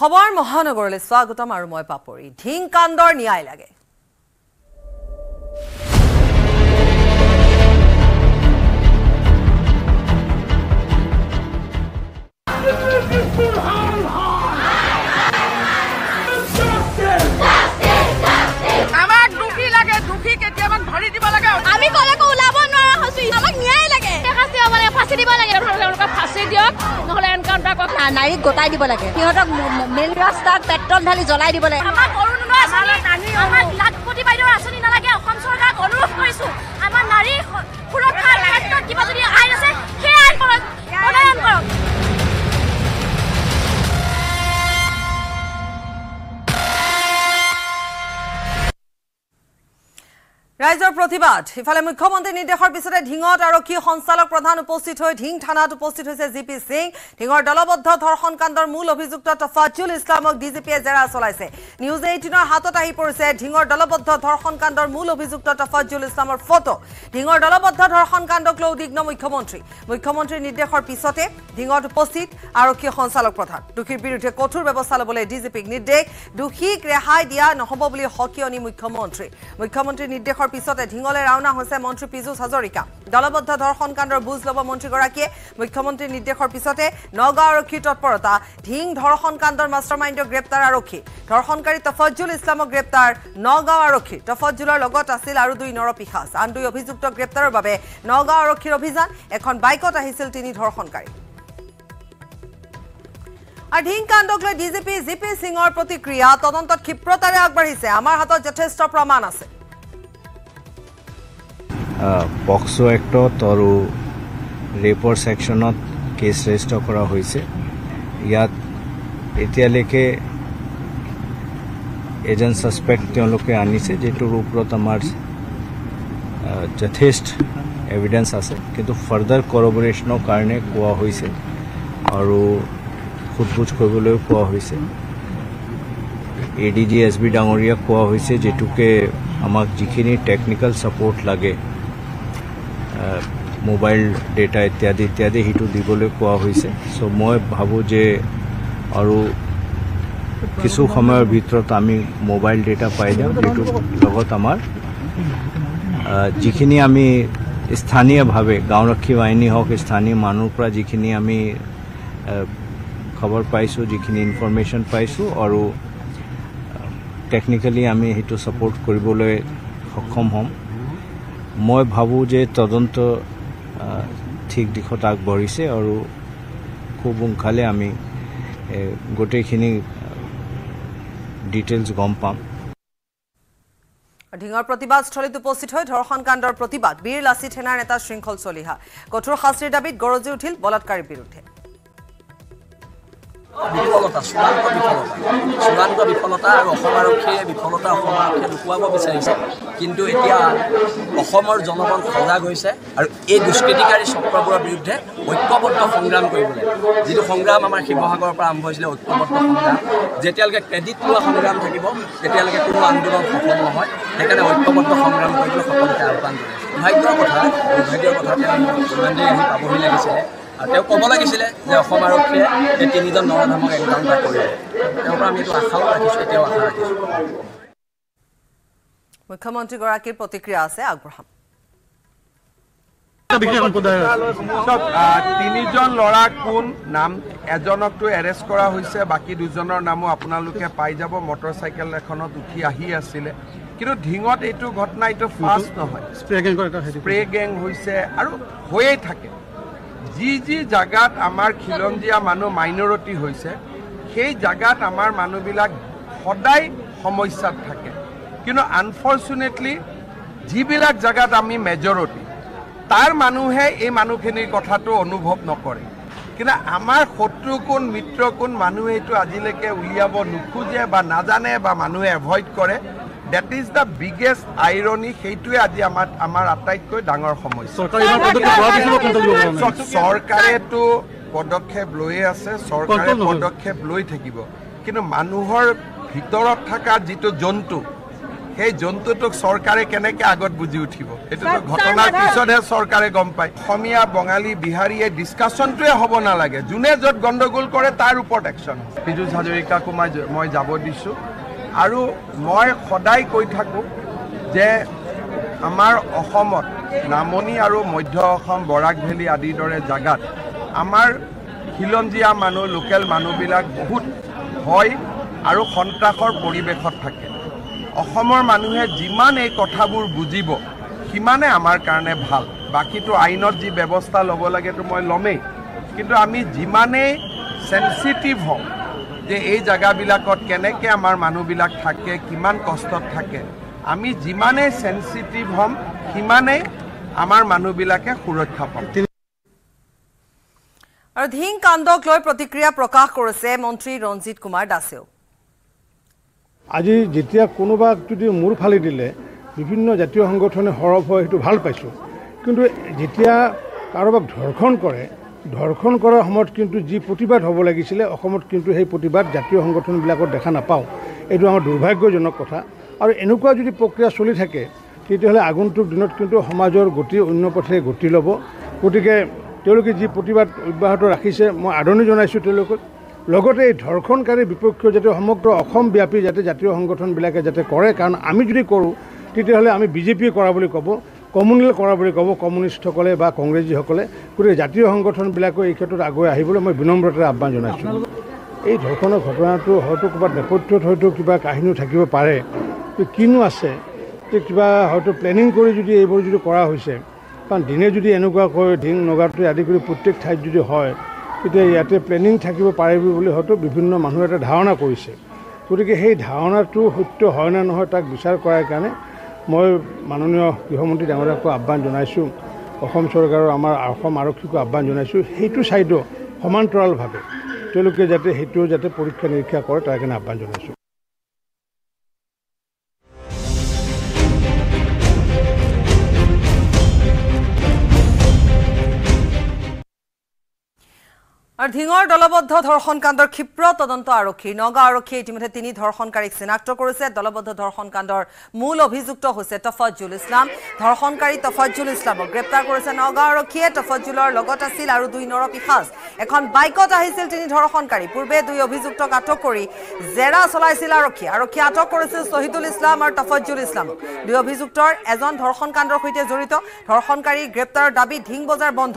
খবৰ মহানগৰলৈ স্বাগতম আৰু মই পাপৰি ঢিংকাণ্ডৰ ন্যায় লাগে ফাঁচি দিয়ক নহ'লে এটা কথা নাৰীক গোটাই দিব লাগে সিহঁতক মেইন ৰাস্তাত পেট্ৰল ঢালি জ্বলাই দিব লাগে আমাৰ কৰুণ আঁচনি আমাৰ লাখপতি বাইদেউৰ আঁচনি নালাগে অসম চৰকাৰক অনুৰোধ কৰিছোঁ আমাৰ নাৰী প্রতিবাদ ইফালে মুখ্যমন্ত্রী নির্দেশের পিছতে ঢিঙত আরক্ষী সঞ্চালক প্রধান উপস্থিত হয়ে ঢিং থানাত উপস্থিত হয়েছে পি সিং ঢিঙর দলবদ্ধ ধর্ষণ কাণ্ডর মূল অভিযুক্ত তফাজুল ইসলামক ডিজিপিয়ে জেরা চলাইছে নিউজ এইটিনের হাতত আহি পড়েছে ঢিঙর দলবদ্ধ ধর্ষণ কাণ্ডর মূল অভিযুক্ত তফাজুল ইসলামর ফটো ঢিঙর দলবদ্ধ ধর্ষণ কাণ্ডক উদ্বিগ্ন মুখ্যমন্ত্রী মুখ্যমন্ত্রীর নির্দেশের পিছতে ঢিঙত উপস্থিত আরক্ষী সঞ্চালক প্রধান দোষীর বিরুদ্ধে কঠোর ব্যবস্থা লোলে ডিজিপিক নির্দেশ দোষীক রেহাই দিয়া নহব বলে সকিয়নি মুখ্যমন্ত্রী মুখ্যমন্ত্রীর নির্দেশের পিছতে ঝিঙলে রওনা হয়েছে মন্ত্রী পীযুষ হাজরিকা দলবদ্ধ ধর্ষণ কাণ্ডর বুঝ লব মন্ত্রীগিয়ে মুখ্যমন্ত্রীর নির্দেশের পিছতে নগাঁও আরক্ষী তৎপরতা ঢিং ধর্ষণ কাণ্ডর মাস্টার মাইন্ড গ্রেপ্তার আরক্ষী ধর্ষণকারী তফজুল ইসলামক গ্রেপ্তার নগাঁও আরক্ষী তফজুলের আছিল আর দুই নরপিহাস আন দুই অভিযুক্ত গ্রেপ্তারের নগাঁও আরক্ষীর অভিযান এখন বাইকত আহিছিল তিনি ধর্ষণকারী আর ঢিং কাণ্ডক ডিজিপি জিপি সিংর প্রতিক্রিয়া তদন্ত ক্ষিপ্রতার আগবাড়ি আমার হাতত যথেষ্ট প্রমাণ আছে পক্সো এক্টত আৰু ৰেপৰ ছেকশ্যনত কেছ ৰেজিষ্টাৰ কৰা হৈছে ইয়াত এতিয়ালৈকে এজন ছাছপেক্ট তেওঁলোকে আনিছে যিটোৰ ওপৰত আমাৰ যথেষ্ট এভিডেন্স আছে কিন্তু ফাৰ্ডাৰ কৰবৰেশ্যনৰ কাৰণে কোৱা হৈছে আৰু সোধবোধ কৰিবলৈও কোৱা হৈছে A D G S B ডাঙৰীয়াক কোৱা হৈছে যিটোকে আমাক যিখিনি টেকনিকেল ছাপৰ্ট লাগে মোবাইল ডেটা ইত্যাদি ইত্যাদি সেইটো দিবলৈ কোৱা হৈছে চ' মই ভাবোঁ যে আৰু কিছু সময়ৰ ভিতৰত আমি মোবাইল ডেটা পাই যাওঁ যিটোৰ লগত আমাৰ যিখিনি আমি স্থানীয়ভাৱে গাঁওৰক্ষী বাহিনী হওক স্থানীয় মানুহৰ পৰা যিখিনি আমি খবৰ পাইছোঁ যিখিনি ইনফৰ্মেশ্যন পাইছোঁ আৰু টেকনিকেলি আমি সেইটো ছাপৰ্ট কৰিবলৈ সক্ষম হ'ম মই ভাবোঁ যে তদন্ত ঠিক দিশত আগবাঢ়িছে আৰু খুব সোনকালে আমি গোটেইখিনি ডিটেইলছ গম পাম ডিঙৰ প্ৰতিবাদস্থলীত উপস্থিত হৈ ধৰ্ষণ কাণ্ডৰ প্ৰতিবাদ বীৰ লাচিত সেনাৰ নেতা শৃংখল চলিহা কঠোৰ শাস্তিৰ দাবীত গৰজি উঠিল বলৎকাৰীৰ বিৰুদ্ধে বিফলতা চূড়ান্ত বিফলতা চূড়ান্ত বিফলতা আৰু অসম আৰক্ষীয়ে বিফলতা অসম আৰক্ষীয়ে লুকুৱাব বিচাৰিছে কিন্তু এতিয়া অসমৰ জনগণ সজাগ হৈছে আৰু এই দুষ্কৃতিকাৰী চক্ৰবোৰৰ বিৰুদ্ধে ঐক্যবদ্ধ সংগ্ৰাম কৰিবলৈ যিটো সংগ্ৰাম আমাৰ শিৱসাগৰৰ পৰা আৰম্ভ হৈছিলে ঐক্যবদ্ধ সংগ্ৰাম যেতিয়ালৈকে ক্ৰেডিট লোৱা সংগ্ৰাম থাকিব তেতিয়ালৈকে কোনো আন্দোলন সফল নহয় সেইকাৰণে ঐক্যবদ্ধ সংগ্ৰাম কৰিবলৈ সকলোকে আহ্বান কৰে দুৰ্ভাগ্যৰ কথা দুৰ্ভাগ্যৰ কথা তেওঁ পাবহি লাগিছিলে তেওঁ ক'ব লাগিছিলে যে অসম আৰক্ষীয়ে তিনিজন নৰধামক এনকাউণ্টাৰ কৰিব তেওঁৰ পৰা আমি এইটো আশাও ৰাখিছোঁ এতিয়াও আশা ৰাখিছোঁ মুখ্যমন্ত্ৰীগৰাকীৰ প্ৰতিক্ৰিয়া আছে আগ্ৰহাম তিনিজন ল'ৰা কোন নাম এজনকতো এৰেষ্ট কৰা হৈছে বাকী দুজনৰ নামো আপোনালোকে পাই যাব মটৰ চাইকেল এখনত উঠি আহি আছিলে কিন্তু ঢিঙত এইটো ঘটনা এইটো ফাষ্ট নহয় স্প্ৰে গেং হৈছে আৰু হৈয়ে থাকে যি জাগাত আমাৰ খিলঞ্জীয়া মানুহ মাইনৰিটি হৈছে সেই জাগাত আমাৰ মানুহবিলাক সদায় সমস্যাত থাকে কিন্তু আনফৰ্চুনেটলি যিবিলাক জাগাত আমি মেজৰিটি তাৰ মানুহে এই মানুহখিনিৰ কথাটো অনুভৱ নকৰে কিন্তু আমাৰ শত্ৰু কোন মিত্ৰ কোন মানুহে এইটো আজিলৈকে উলিয়াব নোখোজে বা নাজানে বা মানুহে এভইড কৰে that is the biggest irony সেইটোৱে আজি আমাৰ আমাৰ আটাইতকৈ ডাঙৰ সমস্যা চৰকাৰেতো পদক্ষেপ লৈয়ে আছে চৰকাৰে পদক্ষেপ লৈ থাকিব কিন্তু মানুহৰ ভিতৰত থকা যিটো জন্তু সেই জন্তুটোক চৰকাৰে কেনেকে আগত বুজি উঠিব এইটো ঘটনাৰ পিছতহে চৰকাৰে গম পায় অসমীয়া বঙালী বিহাৰীয়ে ডিছকাশ্যনটোৱে হ'ব নালাগে যোনে য'ত গণ্ডগোল কৰে তাৰ ওপৰত একশ্যন পীযুষ হাজৰিকাকো মই মই যাব দিছোঁ আৰু মই সদায় কৈ থাকোঁ যে আমাৰ অসমত নামনি আৰু মধ্য অসম বৰাক বৰাকভেলী আদিৰ দৰে জেগাত আমাৰ খিলঞ্জীয়া মানুহ লোকেল মানুহবিলাক বহুত ভয় আৰু সন্ত্ৰাসৰ পৰিৱেশত থাকে অসমৰ মানুহে যিমান এই কথাবোৰ বুজিব সিমানে আমাৰ কাৰণে ভাল বাকীটো আইনত যি ব্যৱস্থা ল'ব লাগেতো মই ল'মেই কিন্তু আমি যিমানেই চেঞ্চিটিভ হওঁ যে এই জায়গাবিলাকত কেনেকৈ আমাৰ মানুহবিলাক থাকে কিমান কষ্টত থাকে আমি যিমানেই চেনচিটিভ হ'ম সিমানেই আমাৰ মানুহবিলাকে সুৰক্ষা পাম আৰু ধিং কাণ্ডক লৈ প্ৰতিক্ৰিয়া প্ৰকাশ কৰিছে মন্ত্ৰী ৰঞ্জিত কুমাৰ দাসেও আজি যেতিয়া কোনোবাক যদি মূৰ ফালি দিলে বিভিন্ন জাতীয় সংগঠনে সৰব হয় সেইটো ভাল পাইছোঁ কিন্তু যেতিয়া কাৰোবাক ধৰ্ষণ কৰে ধৰ্ষণ কৰাৰ সময়ত কিন্তু যি প্ৰতিবাদ হ'ব লাগিছিলে অসমত কিন্তু সেই প্ৰতিবাদ জাতীয় সংগঠনবিলাকত দেখা নাপাওঁ এইটো আমাৰ দুৰ্ভাগ্যজনক কথা আৰু এনেকুৱা যদি প্ৰক্ৰিয়া চলি থাকে তেতিয়াহ'লে আগন্তুক দিনত কিন্তু সমাজৰ গতি অন্য পথে গতি ল'ব গতিকে তেওঁলোকে যি প্ৰতিবাদ অব্যাহত ৰাখিছে মই আদৰণি জনাইছোঁ তেওঁলোকক লগতে এই ধৰ্ষণকাৰী বিপক্ষ যাতে সমগ্ৰ অসম ব্যাপী যাতে জাতীয় সংগঠনবিলাকে যাতে কৰে কাৰণ আমি যদি কৰোঁ তেতিয়াহ'লে আমি বিজেপিয়ে কৰা বুলি ক'ব কমিউনেল কৰা বুলি ক'ব কমিউনিষ্টসকলে বা কংগ্ৰেছীসকলে গতিকে জাতীয় সংগঠনবিলাকো এই ক্ষেত্ৰত আগুৱাই আহিবলৈ মই বিনম্ৰতাৰে আহ্বান জনাইছোঁ এই ধৰ্ষণৰ ঘটনাটো হয়তো ক'ৰবাত নেপথ্যত হয়তো কিবা কাহিনীও থাকিব পাৰে কিনো আছে যে কিবা হয়তো প্লেনিং কৰি যদি এইবোৰ যদি কৰা হৈছে কাৰণ দিনে যদি এনেকুৱা কয় ডিং নগাটোৱে আদি কৰি প্ৰত্যেক ঠাইত যদি হয় তেতিয়া ইয়াতে প্লেনিং থাকিব পাৰিব বুলি হয়তো বিভিন্ন মানুহে এটা ধাৰণা কৰিছে গতিকে সেই ধাৰণাটো সত্য হয় নে নহয় তাক বিচাৰ কৰাৰ কাৰণে মই মাননীয় গৃহমন্ত্ৰী ডাঙৰীয়াকো আহ্বান জনাইছোঁ অসম চৰকাৰৰ আমাৰ অসম আৰক্ষীকো আহ্বান জনাইছোঁ সেইটো ছাইডো সমান্তৰালভাৱে তেওঁলোকে যাতে সেইটো যাতে পৰীক্ষা নিৰীক্ষা কৰে তাৰ কাৰণে আহ্বান জনাইছোঁ আৰু ধিঙৰ দলবদ্ধ ধৰ্ষণকাণ্ডৰ ক্ষীপ্ৰ তদন্ত আৰক্ষী নগাঁও আৰক্ষীয়ে ইতিমধ্যে তিনি ধৰ্ষণকাৰীক চিনাক্ত কৰিছে দলবদ্ধ ধৰ্ষণ কাণ্ডৰ মূল অভিযুক্ত হৈছে তফজুল ইছলাম ধৰ্ষণকাৰী তফজুল ইছলামক গ্ৰেপ্তাৰ কৰিছে নগাঁও আৰক্ষীয়ে তফজুলৰ লগত আছিল আৰু দুই নৰপিশাস এখন বাইকত আহিছিল তিনি ধৰ্ষণকাৰী পূৰ্বে দুই অভিযুক্তক আটক কৰি জেৰা চলাইছিল আৰক্ষী আৰক্ষীয়ে আটক কৰিছিল শ্বহীদুল ইছলাম আৰু তফজুল ইছলামক দুই অভিযুক্তৰ এজন ধৰ্ষণকাণ্ডৰ সৈতে জড়িত ধৰ্ষণকাৰী গ্ৰেপ্তাৰৰ দাবী ধিং বজাৰ বন্ধ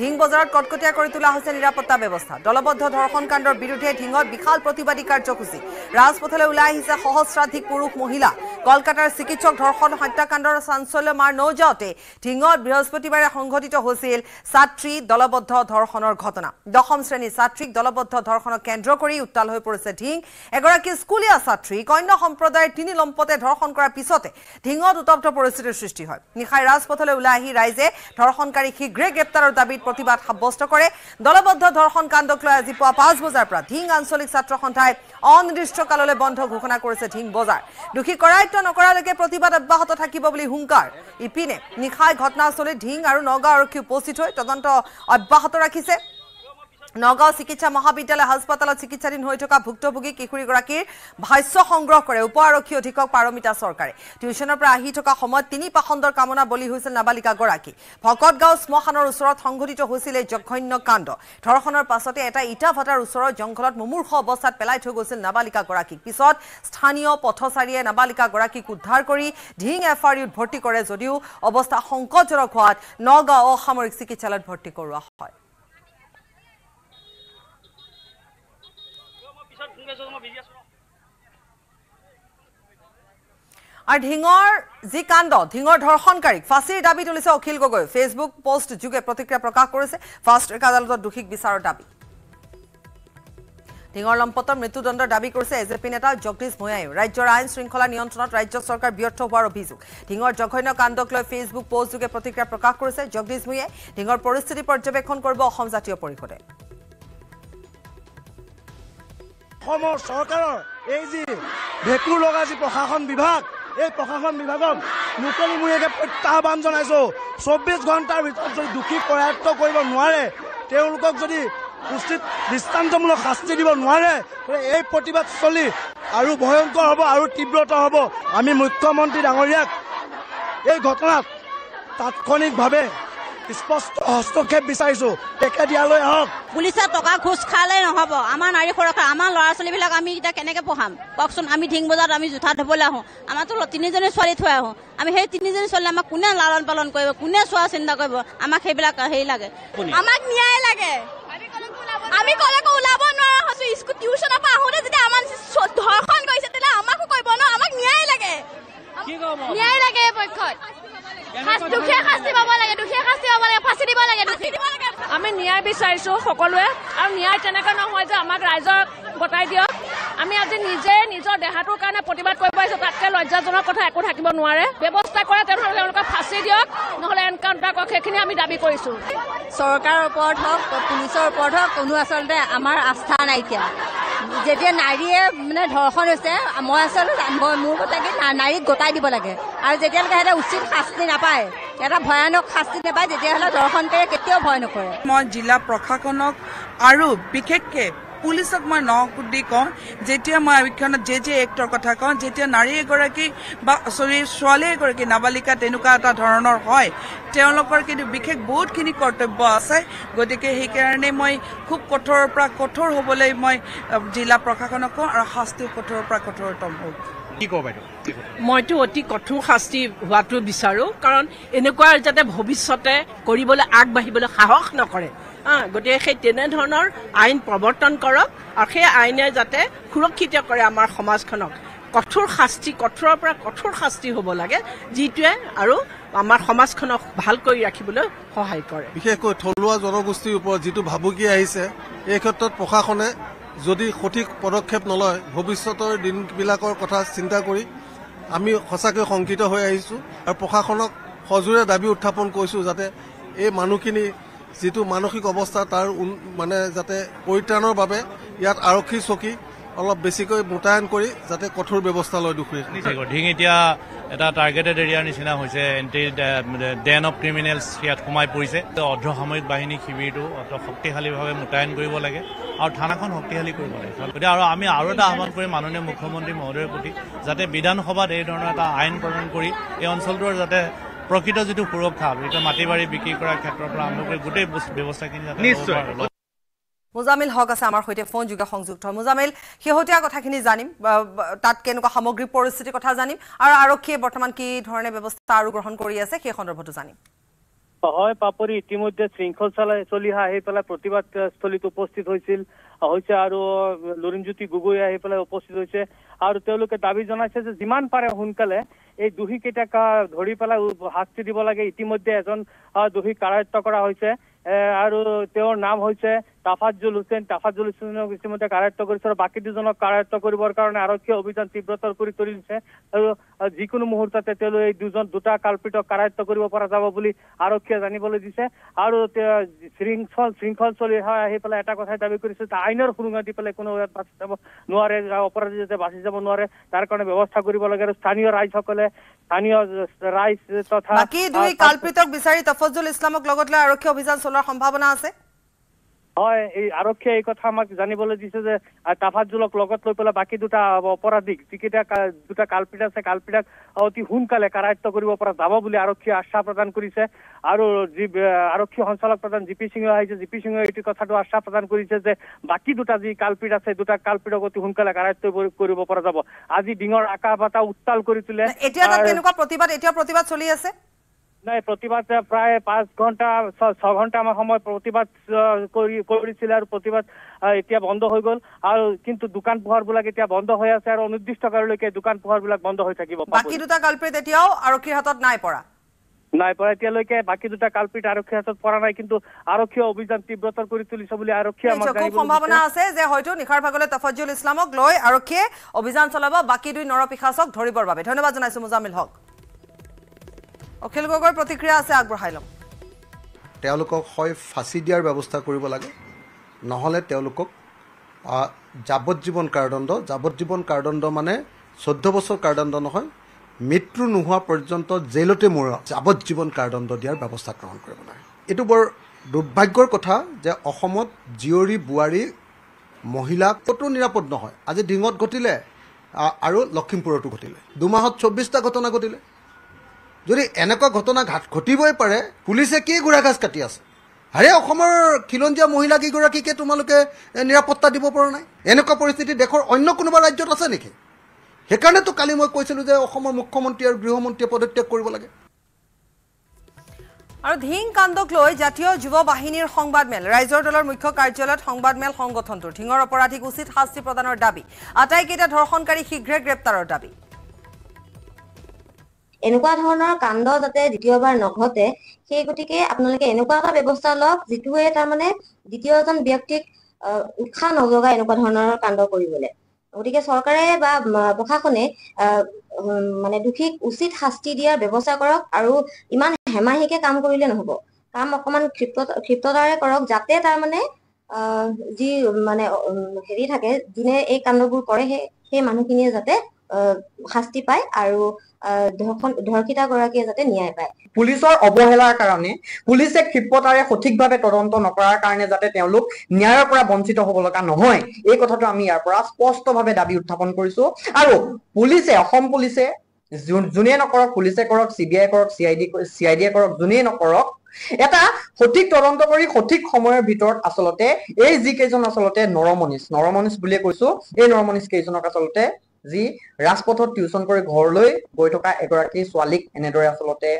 ঢিং বজাৰত কটকটীয়া কৰি তোলা হৈছে নিৰাপত্তা ব্যৱস্থা দলবদ্ধ ধৰ্ষণ কাণ্ডৰ বিৰুদ্ধে ঢিঙত বিশাল প্ৰতিবাদী কাৰ্যসূচী ৰাজপথলৈ ওলাই আহিছে সহস্ৰাধিক পুৰুষ মহিলা কলকাতাৰ চিকিৎসক ধৰ্ষণ হত্যাকাণ্ডৰ চাঞ্চল্য মাৰ ন যাওঁতে ঢিঙত বৃহস্পতিবাৰে সংঘটিত হৈছিল ছাত্ৰী দলবদ্ধ ধৰ্ষণৰ ঘটনা দশম শ্ৰেণীৰ ছাত্ৰীক দলবদ্ধ ধৰ্ষণক কেন্দ্ৰ কৰি উত্তাল হৈ পৰিছে ঢিং এগৰাকী স্কুলীয়া ছাত্ৰী কন্য সম্প্ৰদায়ৰ তিনি লম্পতে ধৰ্ষণ কৰাৰ পিছতে ঢিঙত উত্তপ্ত পৰিস্থিতিৰ সৃষ্টি হয় নিশাই ৰাজপথলৈ ওলাই আহি ৰাইজে ধৰ্ষণকাৰী শীঘ্ৰে গ্ৰেপ্তাৰৰ দাবীত প্ৰতিবাদ সাব্যস্ত কৰে দলবদ্ধ ধৰ্ষণ কাণ্ডক লৈ আজি পুৱা পাঁচ বজাৰ পৰা ঢিং আঞ্চলিক ছাত্ৰ সন্থাই অনিৰ্দিষ্টকাললৈ বন্ধ ঘোষণা কৰিছে ঢিং বজাৰ দোষী কৰায়ত্ব নকৰালৈকে প্ৰতিবাদ অব্যাহত থাকিব বুলি হুংকাৰ ইপিনে নিশাই ঘটনাস্থলীত ঢিং আৰু নগাঁও আৰক্ষী উপস্থিত হৈ তদন্ত অব্যাহত ৰাখিছে নগাঁও চিকিৎসা মহাবিদ্যালয় হাসপাতালত চিকিৎসাধীন হৈ থকা ভুক্তভোগী কিশোৰীগৰাকীৰ ভাষ্য সংগ্ৰহ কৰে উপ আৰক্ষী অধীক্ষক পাৰমিতা চৰকাৰে টিউচনৰ পৰা আহি থকা সময়ত তিনি পাখণ্ডৰ কামনা বলি হৈছিল নাবালিকাগৰাকী ভকতগাঁও শ্মশানৰ ওচৰত সংঘটিত হৈছিল এই জঘন্য কাণ্ড ধৰ্ষণৰ পাছতে এটা ইটা ভাটাৰ ওচৰৰ জংঘলত মুমূৰ্ষ অৱস্থাত পেলাই থৈ গৈছিল নাবালিকাগৰাকীক পিছত স্থানীয় পথচাৰীয়ে নাবালিকাগৰাকীক উদ্ধাৰ কৰি ঢিং এফ আৰ ইউত ভৰ্তি কৰে যদিও অৱস্থা সংকটজনক হোৱাত নগাঁও অসামৰিক চিকিৎসালয়ত ভৰ্তি কৰোৱা হয় আর ঢিঙর যে কাণ্ড ঢিঙর ধর্ষণকারীক ফাঁসির দাবি তুলিছে অখিল গগৈ ফেসবুক পোস্ট যোগে প্রতিক্রিয়া প্রকাশ করেছে ফার্স্ট আদালত দোষীক বিচারের দাবি ঢিঙর লম্পতর মৃত্যুদণ্ডের দাবি করেছে এজেপি নেতা জগদীশ ভূঁয়ায়ও রাজ্যের আইন শৃঙ্খলা নিয়ন্ত্রণত রাজ্য সরকার ব্যর্থ হওয়ার অভিযোগ ঢিঙর জঘন্য কাণ্ডক ফেসবুক পোস্ট যোগে প্রতিক্রিয়া প্রকাশ করেছে জগদীশ ভূঁয়ায় ঢিঙর পরিস্থিতি পর্যবেক্ষণ করব জাতীয় পরিষদে সরকারের এই যে ভেকুর লগা যে প্রশাসন বিভাগ এই প্ৰশাসন বিভাগক মুকলিমূৰীয়াকৈ প্ৰত্যাহ্বান জনাইছোঁ চৌব্বিছ ঘণ্টাৰ ভিতৰত যদি দোষী কৰায়ত্ব কৰিব নোৱাৰে তেওঁলোকক যদি উচিত দৃষ্টান্তমূলক শাস্তি দিব নোৱাৰে এই প্ৰতিবাদ চলি আৰু ভয়ংকৰ হ'ব আৰু তীব্ৰতৰ হ'ব আমি মুখ্যমন্ত্ৰী ডাঙৰীয়াক এই ঘটনাত তাৎক্ষণিকভাৱে স্পষ্ট হস্তক্ষেপ বিচাৰিছো তেখেতিয়ালৈ আহক পুলিচে টকা খোজ খালে নহব আমাৰ নাৰী সুৰক্ষা আমাৰ ল'ৰা ছোৱালীবিলাক আমি এতিয়া কেনেকে পঢ়াম কওকচোন আমি ঢিং বজাত আমি জোঠা ধুবলৈ আহোঁ আমাৰতো তিনিজনী ছোৱালী থৈ আহোঁ আমি সেই তিনিজনী ছোৱালী আমাক কোনে লালন পালন কৰিব কোনে চোৱা চিন্তা কৰিব আমাক সেইবিলাক হেৰি লাগে আমাক ন্যায় লাগে আমি ক'লৈকো ওলাব পাইছোঁ সকলোৱে আৰু ন্যায় তেনেকৈ নহয় যে আমাক ৰাইজক গতাই দিয়ক আমি আজি নিজে নিজৰ দেহাটোৰ কাৰণে প্ৰতিবাদ কৰিব আহিছোঁ তাতকৈ লজ্জাজনক কথা একো থাকিব নোৱাৰে ব্যৱস্থা কৰে তেনেহ'লে তেওঁলোকক ফাঁচি দিয়ক নহ'লে এনকাউণ্টাৰ কৰক সেইখিনি আমি দাবী কৰিছোঁ চৰকাৰৰ ওপৰত হওক পুলিচৰ ওপৰত হওক কোনো আচলতে আমাৰ আস্থা নাইকিয়া যেতিয়া নাৰীয়ে মানে ধৰ্ষণ হৈছে মই আচলতে মোৰ কথা কি নাৰীক গতাই দিব লাগে আৰু যেতিয়ালৈকে সিহঁতে উচিত শাস্তি নাপায় এটা ভয়ানক শাস্তি নাপায় তেতিয়াহ'লে দৰ্শন কেতিয়াও ভয় নকৰে মই জিলা প্ৰশাসনক আৰু বিশেষকে পুলিচক মই ন দি কওঁ যেতিয়া মই আৱক্ষণত জে জে এক্টৰ কথা কওঁ যেতিয়া নাৰী এগৰাকী বা চৰি ছোৱালী এগৰাকী নাবালিকা তেনেকুৱা এটা ধৰণৰ হয় তেওঁলোকৰ কিন্তু বিশেষ বহুতখিনি কৰ্তব্য আছে গতিকে সেইকাৰণে মই খুব কঠোৰৰ পৰা কঠোৰ হ'বলৈ মই জিলা প্ৰশাসনক কওঁ আৰু শাস্তিও কঠোৰৰ পৰা কঠোৰতম হওঁ মইতো অতি কঠোৰ শাস্তি হোৱাটো বিচাৰো কাৰণ এনেকুৱা যাতে ভৱিষ্যতে কৰিবলৈ আগবাঢ়িবলৈ সাহস নকৰে হা গতিকে সেই তেনেধৰণৰ আইন প্ৰৱৰ্তন কৰক আৰু সেই আইনে যাতে সুৰক্ষিত কৰে আমাৰ সমাজখনক কঠোৰ শাস্তি কঠোৰৰ পৰা কঠোৰ শাস্তি হ'ব লাগে যিটোৱে আৰু আমাৰ সমাজখনক ভাল কৰি ৰাখিবলৈ সহায় কৰে বিশেষকৈ থলুৱা জনগোষ্ঠীৰ ওপৰত যিটো ভাবুকি আহিছে এই ক্ষেত্ৰত প্ৰশাসনে যদি সঠিক পদক্ষেপ নলয় ভৱিষ্যতৰ দিনবিলাকৰ কথা চিন্তা কৰি আমি সঁচাকৈ শংকিত হৈ আহিছোঁ আৰু প্ৰশাসনক সজোৰে দাবী উত্থাপন কৰিছোঁ যাতে এই মানুহখিনি যিটো মানসিক অৱস্থা তাৰ মানে যাতে পৰিত্ৰাণৰ বাবে ইয়াত আৰক্ষী চকী অলপ বেছিকৈ মোতায়ন কৰি যাতে কঠোৰ ব্যৱস্থা লয় দোষী এতিয়া এটা টাৰ্গেটেড এৰিয়াৰ নিচিনা হৈছে এণ্টি ডেন অফ ক্ৰিমিনেলছ ইয়াত সোমাই পৰিছে অৰ্ধসামৰিক বাহিনী শিবিৰটো অত শক্তিশালীভাৱে মোতায়েন কৰিব লাগে আৰু থানাখন শক্তিশালী কৰিব লাগে গতিকে আৰু আমি আৰু এটা আহ্বান কৰিম মাননীয় মুখ্যমন্ত্ৰী মহোদয়ৰ প্ৰতি যাতে বিধানসভাত এই ধৰণৰ এটা আইন প্ৰণয়ন কৰি এই অঞ্চলটোৰ যাতে প্ৰকৃত যিটো সুৰক্ষা যিটো মাটি বাৰী বিক্ৰী কৰাৰ ক্ষেত্ৰৰ পৰা আৰম্ভ কৰি গোটেই ব্যৱস্থাখিনি যাতে নিশ্চয় মোজামিল হক আছে আমাৰ সৈতে ফোন যোগে সংযুক্ত মোজামিল শেহতীয়া কথাখিনি জানিম তাত কেনেকুৱা সামগ্ৰী পৰিস্থিতিৰ কথা জানিম আৰু আৰক্ষীয়ে বৰ্তমান কি ধৰণে ব্যৱস্থা আৰু গ্ৰহণ কৰি আছে সেই সন্দৰ্ভতো জানিম হয় পাপৰি ইতিমধ্যে শৃংখল চলাই চলি আহি পেলাই প্ৰতিবাদ স্থলীত উপস্থিত হৈছিল হৈছে আৰু লুৰিণজ্যোতি গগৈ আহি পেলাই উপস্থিত হৈছে আৰু তেওঁলোকে দাবী জনাইছে যে যিমান পাৰে সোনকালে এই দোষী কেইটাকা ধৰি পেলাই শাস্তি দিব লাগে ইতিমধ্যে এজন দোষী কাৰায়ত্ব কৰা হৈছে আৰু তেওঁৰ নাম হৈছে তাফাজুল হুসেন তাফাজুল হুসেনক ইতিমধ্যে কারায়ত্ব করেছে আর বাকি দুজনক কারায়ত্ব করিবর কারণে আরক্ষী অভিযান তীব্রতর করে তুলিছে আর যিকোনো মুহূর্ততে তেলো এই দুজন দুটা কাল্পিত কারায়ত্ব করিব পৰা যাব বলি আরক্ষী জানিবলৈ দিছে আর শৃঙ্খল শৃঙ্খল চলি হয় আহি পেলাই এটা কথাই দাবি করেছে যে আইনের সুরুঙা দি পেলাই কোনো বাঁচি যাব নোৱাৰে অপৰাধী যাতে বাঁচি যাব নোৱাৰে তাৰ কাৰণে ব্যবস্থা কৰিব লাগে আৰ স্থানীয় ৰাইজ সকলে স্থানীয় ৰাইজ তথা বাকি দুই কাল্পিতক বিচাৰি তফজুল ইসলামক লগত লৈ আৰক্ষী অভিযান চলোৱাৰ সম্ভাৱনা আছে হয় এই আৰক্ষীয়ে এই কথা আমাক জানিবলৈ দিছে যে তাফাজুলক লগত লৈ পেলাই বাকী দুটা অপৰাধীক যিকেইটা দুটা কালপীঠ আছে কালপীঠক অতি সোনকালে কাৰায়ত্ব কৰিব পৰা যাব বুলি আৰক্ষীয়ে আশ্বাস প্ৰদান কৰিছে আৰু যি আৰক্ষী সঞ্চালক প্ৰধান জি পি সিঙে আহিছে জি পি সিঙে এইটো কথাটো আশ্বাস প্ৰদান কৰিছে যে বাকী দুটা যি কালপীঠ আছে দুটা কালপীঠক অতি সোনকালে কাৰায়ত্ব কৰিব পৰা যাব আজি ডিঙৰ আকাশ বাতা উত্তাল কৰি তোলে এতিয়া প্ৰতিবাদ এতিয়া প্ৰতিবাদ চলি আছে নাই প্ৰতিবাদ প্ৰায় পাঁচ ঘণ্টা ছয় ঘণ্টা আমাৰ সময় প্ৰতিবাদ কৰি কৰিছিলে আৰু প্ৰতিবাদ এতিয়া বন্ধ হৈ গ'ল আৰু কিন্তু দোকান পোহাৰবিলাক এতিয়া বন্ধ হৈ আছে আৰু অনিৰ্দিষ্ট কাললৈকে দোকান পোহাৰবিলাক বন্ধ হৈ থাকিব বাকী দুটা কালপ্ৰিত এতিয়াও আৰক্ষীৰ হাতত নাই পৰা নাই পৰা এতিয়ালৈকে বাকী দুটা কালপ্ৰিত আৰক্ষীৰ হাতত পৰা নাই কিন্তু আৰক্ষীয়ে অভিযান তীব্ৰতৰ কৰি তুলিছে বুলি আৰক্ষীয়ে আমাক সম্ভাৱনা আছে যে হয়তো নিশাৰ ভাগলৈ তফাজুল ইছলামক লৈ আৰক্ষীয়ে অভিযান চলাব বাকী দুই নৰপিশাচক ধৰিবৰ বাবে ধন্যবাদ জনাইছো মোজামিল হক অখিল গগৈৰ প্ৰতিক্ৰিয়া আছে আগবঢ়াই ল'ম তেওঁলোকক হয় ফাঁচি দিয়াৰ ব্যৱস্থা কৰিব লাগে নহ'লে তেওঁলোকক যাৱজ্জীৱন কাৰদণ্ড যাৱজ্জীৱন কাৰদণ্ড মানে চৈধ্য বছৰ কাৰদণ্ড নহয় মৃত্যু নোহোৱা পৰ্যন্ত জেইলতে মৰা যাৱজ্জীৱন কাৰদণ্ড দিয়াৰ ব্যৱস্থা গ্ৰহণ কৰিব লাগে এইটো বৰ দুৰ্ভাগ্যৰ কথা যে অসমত জীয়ৰী বোৱাৰী মহিলা ক'তো নিৰাপদ নহয় আজি ডিঙত ঘটিলে আৰু লখিমপুৰতো ঘটিলে দুমাহত চৌব্বিছটা ঘটনা ঘটিলে যদি এনেকুৱা ঘটনা ঘাট ঘটিবই পাৰে পুলিচে কি গোড়াঘাচ কাটি আছে আৰে অসমৰ খিলঞ্জীয়া মহিলা কেইগৰাকীকে তোমালোকে নিৰাপত্তা দিব পৰা নাই এনেকুৱা পৰিস্থিতি দেশৰ অন্য কোনোবা ৰাজ্যত আছে নেকি সেইকাৰণেতো কালি মই কৈছিলোঁ যে অসমৰ মুখ্যমন্ত্ৰী আৰু গৃহমন্ত্ৰীয়ে পদত্যাগ কৰিব লাগে আৰু ধিং কাণ্ডক লৈ জাতীয় যুৱ বাহিনীৰ সংবাদমেল ৰাইজৰ দলৰ মুখ্য কাৰ্যালয়ত সংবাদমেল সংগঠনটোৰ ধিঙৰ অপৰাধীক উচিত শাস্তি প্ৰদানৰ দাবী আটাইকেইটা ধৰ্ষণকাৰী শীঘ্ৰে গ্ৰেপ্তাৰৰ দাবী এনেকুৱা ধৰণৰ কাণ্ড যাতে দ্বিতীয়বাৰ নঘটে সেই গতিকে আপোনালোকে এনেকুৱা এটা ব্যৱস্থা লওক যিটোৱে তাৰমানে দ্বিতীয় এজন ব্যক্তিক আহ উৎসাহ নজগায় এনেকুৱা ধৰণৰ কাণ্ড কৰিবলে গতিকে চৰকাৰে বা প্ৰশাসনে মানে দোষীক উচিত শাস্তি দিয়াৰ ব্যৱস্থা কৰক আৰু ইমান হেমাহিকে কাম কৰিলে নহব কাম অকণমান ক্ষিপ্ৰত ক্ষিপ্ৰতাৰে কৰক যাতে তাৰমানে যি মানে হেৰি থাকে যোনে এই কাণ্ডবোৰ কৰে সেই সেই মানুহখিনিয়ে যাতে আহ শাস্তি পায় আৰু ধৰ্ষিতা গৰাকীয়ে যাতে ন্যায় পায় পুলিচৰ অৱহেলাৰ কাৰণে পুলিচে ক্ষিপ্ৰতাৰে সঠিকভাৱে তদন্ত নকৰাৰ কাৰণে যাতে তেওঁলোক ন্যায়ৰ পৰা বঞ্চিত হ'ব লগা নহয় এই কথাটো আমি ইয়াৰ পৰা স্পষ্টভাৱে দাবী উত্থাপন কৰিছো আৰু পুলিচে অসম পুলিচে যোনে নকৰক পুলিচে কৰক চি বি আই কৰক C I D C I D A কৰক যোনেই নকৰক এটা সঠিক তদন্ত কৰি সঠিক সময়ৰ ভিতৰত আচলতে এই যিকেইজন আচলতে নৰমনিচ নৰমনিচ বুলিয়ে কৈছো এই নৰমনিচ কেইজনক আচলতে যি ৰাজপথত টিউচন কৰি ঘৰলৈ গৈ থকা এগৰাকী ছোৱালীক এনেদৰে আচলতে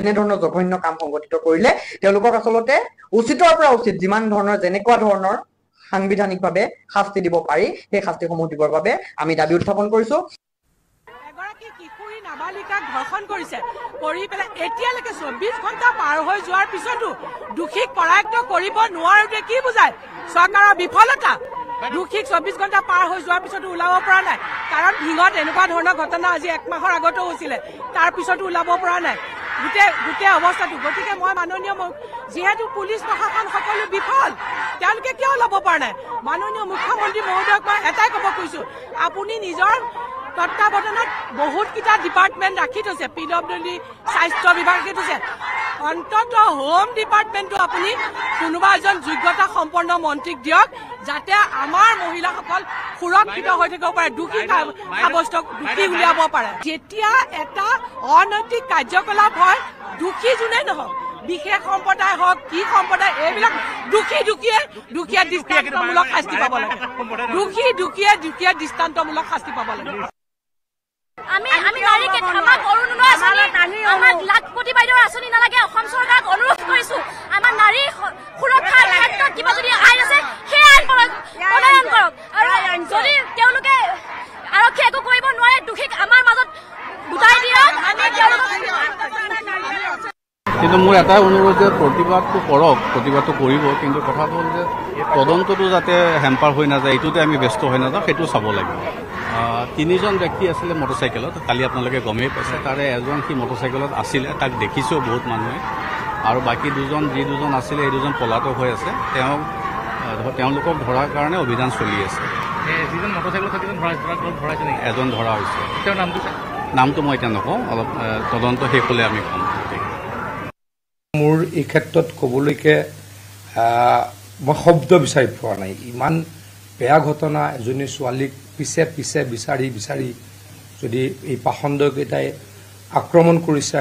এনেধৰণৰ জঘন্য কাম সংঘটিত কৰিলে তেওঁলোকক আচলতে উচিতৰ পৰা উচিত যিমান ধৰণৰ যেনেকুৱা ধৰণৰ সাংবিধানিকভাৱে শাস্তি দিব পাৰি সেই শাস্তিসমূহ দিবৰ বাবে আমি দাবী উত্থাপন কৰিছো নাবালিকাক ধৰ্ষণ কৰিছে এতিয়ালৈকে চৌব্বিশ ঘণ্টা পাৰ হৈ যোৱাৰ পিছতো দোষীক পৰায়ত্ব কৰিব নোৱাৰোতে কি বুজায় চৰকাৰৰ বিফলতা দুখিক চৌব্বিছ ঘণ্টা পাৰ হৈ যোৱাৰ পিছতো ওলাব পৰা নাই কাৰণ হিঙত এনেকুৱা ধৰণৰ ঘটনা আজি একমাহৰ আগতেও হৈছিলে তাৰ পিছতো ওলাব পৰা নাই গোটেই গোটেই অৱস্থাটো গতিকে মই মাননীয় মোক যিহেতু পুলিচ প্ৰশাসন সকলো বিফল তেওঁলোকে কিয় ওলাব পৰা নাই মাননীয় মুখ্যমন্ত্ৰী মহোদয়ক মই এটাই ক'ব খুজিছোঁ আপুনি নিজৰ তত্বাৱধানত বহুতকেইটা ডিপাৰ্টমেণ্ট ৰাখি থৈছে পি ডব্লিউ ডি স্বাস্থ্য বিভাগ ৰাখি থৈছে অন্তত হোম ডিপাৰ্টমেণ্টটো আপুনি কোনোবা এজন যোগ্যতা সম্পন্ন মন্ত্ৰীক দিয়ক যাতে আমাৰ মহিলাসকল সুৰক্ষিত হৈ থাকিব পাৰে দোষী সাব্যস্ত দোষী উলিয়াব পাৰে যেতিয়া এটা অনৈতিক কাৰ্যকলাপ হয় দোষী যোনে নহওক বিশেষ সম্প্ৰদায় হওক কি সম্প্ৰদায় এইবিলাক দোষী দোষীয়ে দুখীয়া দৃষ্টান্তমূলক শাস্তি পাব লাগে দোষী দোষীয়ে দুখীয়া দৃষ্টান্তমূলক শাস্তি পাব লাগে আমি আমি নাৰী কেতিয়াবা কৰো নহয় আমাক লাগ বাইদেউৰ আঁচনি নালাগে অসম চৰকাৰক অনুৰোধ কৰিছো আমাৰ নাৰী সুৰক্ষাৰ ক্ষেত্ৰত কিবা যদি আইন আছে সেই আইন প্ৰণয়ন কৰক আৰু যদি তেওঁলোকে আৰক্ষীয়ে একো কৰিব নোৱাৰে দোষীক আমাৰ মাজত গোটাই দিয়ক কিন্তু মোৰ এটাই অনুৰোধ যে প্ৰতিবাদটো কৰক প্ৰতিবাদটো কৰিব কিন্তু কথাটো হ'ল যে তদন্তটো যাতে হেম্পাৰ হৈ নাযায় এইটোতে আমি ব্যস্ত হৈ নাযাওঁ সেইটো চাব লাগিব তিনিজন ব্যক্তি আছিলে মটৰচাইকেলত কালি আপোনালোকে গমেই পাইছে তাৰে এজন সি মটৰচাইকেলত আছিলে তাক দেখিছেও বহুত মানুহে আৰু বাকী দুজন যি দুজন আছিলে এই দুজন পলাতক হৈ আছে তেওঁ তেওঁলোকক ধৰাৰ কাৰণে অভিযান চলি আছে এজন ধৰা হৈছে নামটো মই এতিয়া নকওঁ অলপ তদন্ত শেষ হ'লে আমি ক'ম মোৰ এই ক্ষেত্ৰত ক'বলৈকে মই শব্দ বিচাৰি পোৱা নাই ইমান বেয়া ঘটনা এজনী ছোৱালীক পিছে পিছে বিচাৰি বিচাৰি যদি এই পাষণ্ডকেইটাই আক্ৰমণ কৰিছে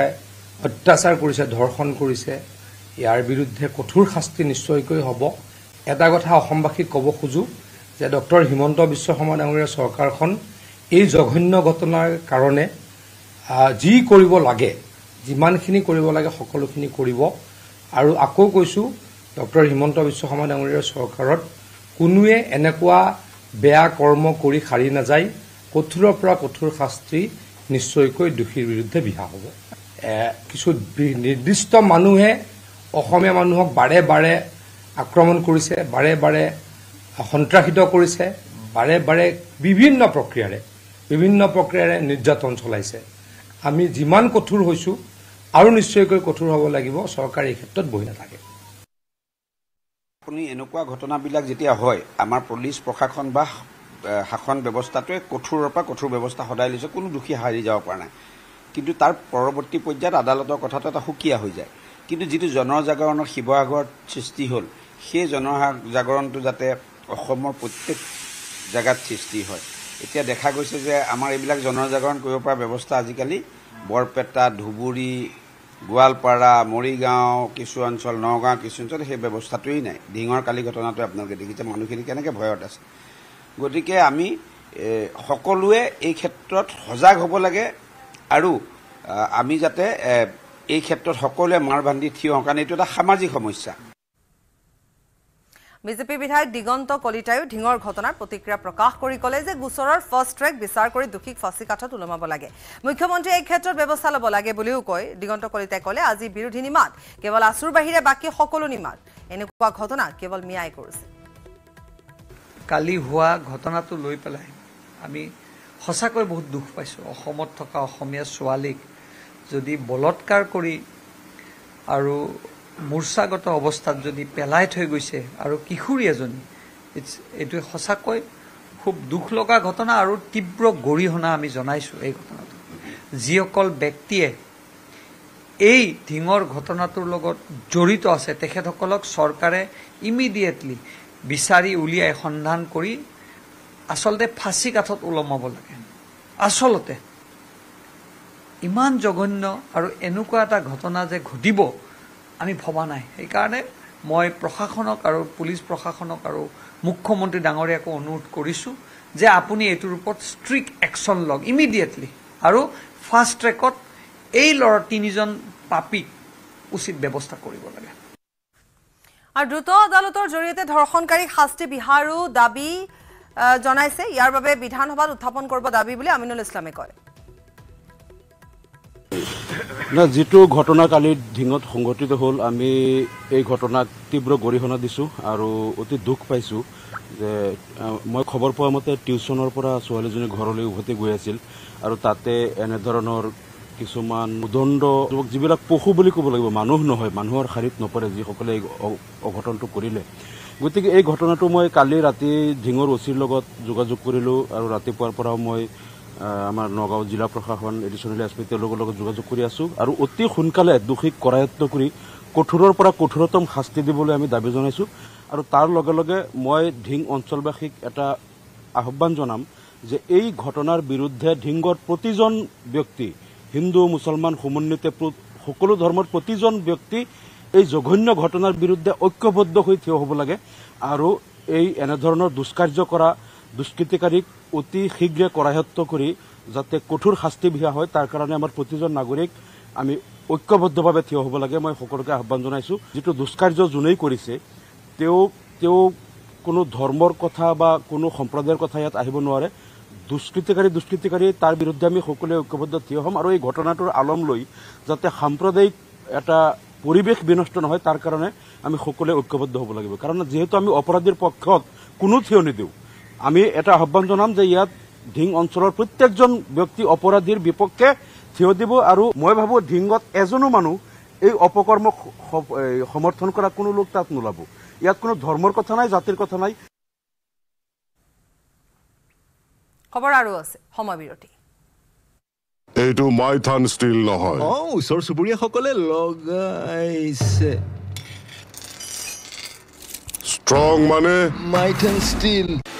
অত্যাচাৰ কৰিছে ধৰ্ষণ কৰিছে ইয়াৰ বিৰুদ্ধে কঠোৰ শাস্তি নিশ্চয়কৈ হ'ব এটা কথা অসমবাসীক ক'ব খোজোঁ যে ডক্টৰ হিমন্ত বিশ্ব শৰ্মা ডাঙৰীয়া চৰকাৰখন এই জঘন্য ঘটনাৰ কাৰণে যি কৰিব লাগে যিমানখিনি কৰিব লাগে সকলোখিনি কৰিব আৰু আকৌ কৈছোঁ ডক্টৰ হিমন্ত বিশ্ব শৰ্মা ডাঙৰীয়াৰ চৰকাৰত কোনোৱে এনেকুৱা বেয়া কৰ্ম কৰি সাৰি নাযায় কঠোৰৰ পৰা কঠোৰ শাস্তি নিশ্চয়কৈ দোষীৰ বিৰুদ্ধে বিহা হ'ব কিছু নিৰ্দিষ্ট মানুহে অসমীয়া মানুহক বাৰে বাৰে আক্ৰমণ কৰিছে বাৰে বাৰে সন্ত্ৰাসিত কৰিছে বাৰে বাৰে বিভিন্ন প্ৰক্ৰিয়াৰে বিভিন্ন প্ৰক্ৰিয়াৰে নিৰ্যাতন চলাইছে আমি যিমান কঠোৰ হৈছোঁ আৰু নিশ্চয়কৈ কঠোৰ হ'ব লাগিব চৰকাৰে এই ক্ষেত্ৰত বহি নাথাকে আপুনি এনেকুৱা ঘটনাবিলাক যেতিয়া হয় আমাৰ পুলিচ প্ৰশাসন বা শাসন ব্যৱস্থাটোৱে কঠোৰৰ পৰা কঠোৰ ব্যৱস্থা সদায় লৈছে কোনো দোষী হাৰি যাব পৰা নাই কিন্তু তাৰ পৰৱৰ্তী পৰ্যায়ত আদালতৰ কথাটো এটা সুকীয়া হৈ যায় কিন্তু যিটো জনজাগৰণৰ শিৱসাগৰত সৃষ্টি হ'ল সেই জনজাগৰণটো যাতে অসমৰ প্ৰত্যেক জেগাত সৃষ্টি হয় এতিয়া দেখা গৈছে যে আমাৰ এইবিলাক জনজাগৰণ কৰিব পৰা ব্যৱস্থা আজিকালি বৰপেটা ধুবুৰী গোৱালপাৰা মৰিগাঁও কিছু অঞ্চল নগাঁও কিছু অঞ্চল সেই ব্যৱস্থাটোৱেই নাই ডিঙৰ কালি ঘটনাটোৱে আপোনালোকে দেখিছে মানুহখিনি কেনেকৈ ভয়ত আছে গতিকে আমি সকলোৱে এই ক্ষেত্ৰত সজাগ হ'ব লাগে আৰু আমি যাতে এই ক্ষেত্ৰত সকলোৱে মাৰ বান্ধি থিয় হওঁ কাৰণ এইটো এটা সামাজিক সমস্যা বিজেপি বিধায়ক দিগন্ত কলিতায়ো ঢিঙৰ ঘটনাৰ প্ৰতিক্ৰিয়া প্ৰকাশ কৰি ক'লে যে গোচৰৰ ফাষ্ট ট্ৰেক বিচাৰ কৰি দোষীক ফাঁচি কাঠত ওলমাব লাগে মুখ্যমন্ত্ৰীয়ে এই ক্ষেত্ৰত ব্যৱস্থা ল'ব লাগে বুলিও কয় দিগন্ত কলিতাই ক'লে আজি বিৰোধী নিমাত কেৱল আচুৰ বাহিৰে বাকী সকলো নিমাত এনেকুৱা ঘটনা কেৱল মিয়াই কৰিছে কালি হোৱা ঘটনাটো লৈ পেলাই আমি সঁচাকৈ বহুত দুখ পাইছোঁ অসমত থকা অসমীয়া ছোৱালীক যদি বলৎকাৰ কৰি আৰু মূৰ্চাগত অৱস্থাত যদি পেলাই থৈ গৈছে আৰু কিশোৰী এজনী ইটছ এইটোৱে সঁচাকৈ খুব দুখ লগা ঘটনা আৰু তীব্ৰ গৰিহণা আমি জনাইছোঁ এই ঘটনাটো যিসকল ব্যক্তিয়ে এই ঢিঙৰ ঘটনাটোৰ লগত জড়িত আছে তেখেতসকলক চৰকাৰে ইমিডিয়েটলি বিচাৰি উলিয়াই সন্ধান কৰি আচলতে ফাঁচি কাঠত ওলমাব লাগে আচলতে ইমান জঘন্য আৰু এনেকুৱা এটা ঘটনা যে ঘটিব আমি ভবা নাই সেইকাৰণে মই প্ৰশাসনক আৰু পুলিচ প্ৰশাসনক আৰু মুখ্যমন্ত্ৰী ডাঙৰীয়াকো অনুৰোধ কৰিছোঁ যে আপুনি এইটোৰ ওপৰত ষ্ট্ৰিক্ট একশ্যন লওক ইমিডিয়েটলি আৰু ফাষ্ট ট্ৰেকত এই ল'ৰা তিনিজন পাপীক উচিত ব্যৱস্থা কৰিব লাগে আৰু দ্ৰুত আদালতৰ জৰিয়তে ধৰ্ষণকাৰীক শাস্তি বিহাৰো দাবী জনাইছে ইয়াৰ বাবে বিধানসভাত উত্থাপন কৰিব দাবী বুলি আমিনুল ইছলামে কয় না যিটো ঘটনা কালি ঢিঙত সংঘটিত হ'ল আমি এই ঘটনাক তীব্ৰ গৰিহণা দিছোঁ আৰু অতি দুখ পাইছোঁ যে মই খবৰ পোৱা মতে টিউশ্যনৰ পৰা ছোৱালীজনী ঘৰলৈ উভতি গৈ আছিল আৰু তাতে এনেধৰণৰ কিছুমান উদণ্ড যিবিলাক পশু বুলি ক'ব লাগিব মানুহ নহয় মানুহৰ শাৰীত নপৰে যিসকলে এই অঘটনটো কৰিলে গতিকে এই ঘটনাটো মই কালি ৰাতি ঢিঙৰ অচিৰ লগত যোগাযোগ কৰিলোঁ আৰু ৰাতিপুৱাৰ পৰাও মই আমাৰ নগাঁও জিলা প্ৰশাসন এডিচনেল এছ পি তেওঁলোকৰ লগত যোগাযোগ কৰি আছোঁ আৰু অতি সোনকালে দোষীক কৰায়ত্ব কৰি কঠোৰৰ পৰা কঠোৰতম শাস্তি দিবলৈ আমি দাবী জনাইছোঁ আৰু তাৰ লগে লগে মই ঢিং অঞ্চলবাসীক এটা আহ্বান জনাম যে এই ঘটনাৰ বিৰুদ্ধে ঢিংগৰ প্ৰতিজন ব্যক্তি হিন্দু মুছলমান সমন্বিত সকলো ধৰ্মৰ প্ৰতিজন ব্যক্তি এই জঘন্য ঘটনাৰ বিৰুদ্ধে ঐক্যবদ্ধ হৈ থিয় হ'ব লাগে আৰু এই এনেধৰণৰ দুষ্কাৰ্য কৰা দুষ্কৃতিকাৰীক অতি শীঘ্ৰে কৰায়ত্ব কৰি যাতে কঠোৰ শাস্তি বিহা হয় তাৰ কাৰণে আমাৰ প্ৰতিজন নাগৰিক আমি ঐক্যবদ্ধভাৱে থিয় হ'ব লাগে মই সকলোকে আহ্বান জনাইছোঁ যিটো দুষ্কাৰ্য যোনেই কৰিছে তেওঁ তেওঁ কোনো ধৰ্মৰ কথা বা কোনো সম্প্ৰদায়ৰ কথা ইয়াত আহিব নোৱাৰে দুষ্কৃতিকাৰী দুষ্কৃতিকাৰী তাৰ বিৰুদ্ধে আমি সকলোৱে ঐক্যবদ্ধ থিয় হ'ম আৰু এই ঘটনাটোৰ আলম লৈ যাতে সাম্প্ৰদায়িক এটা পৰিৱেশ বিনষ্ট নহয় তাৰ কাৰণে আমি সকলোৱে ঐক্যবদ্ধ হ'ব লাগিব কাৰণ যিহেতু আমি অপৰাধীৰ পক্ষত কোনো থিয় নিদিওঁ আমি এটা আহ্বান জনাম যে ইয়াত ঢিং অঞ্চলৰ প্ৰত্যেকজন ব্যক্তি অপৰাধীৰ বিপক্ষে থিয় দিব আৰু মই ভাবো ঢিঙত এজনো মানুহ এই অপকৰ্মক সমৰ্থন কৰা কোনো লোক তাত নোলাব ইয়াত কোনো ধৰ্মৰ কথা নাই জাতিৰ কথা নাই এইটো চুবুৰীয়াসকলে লগাইছে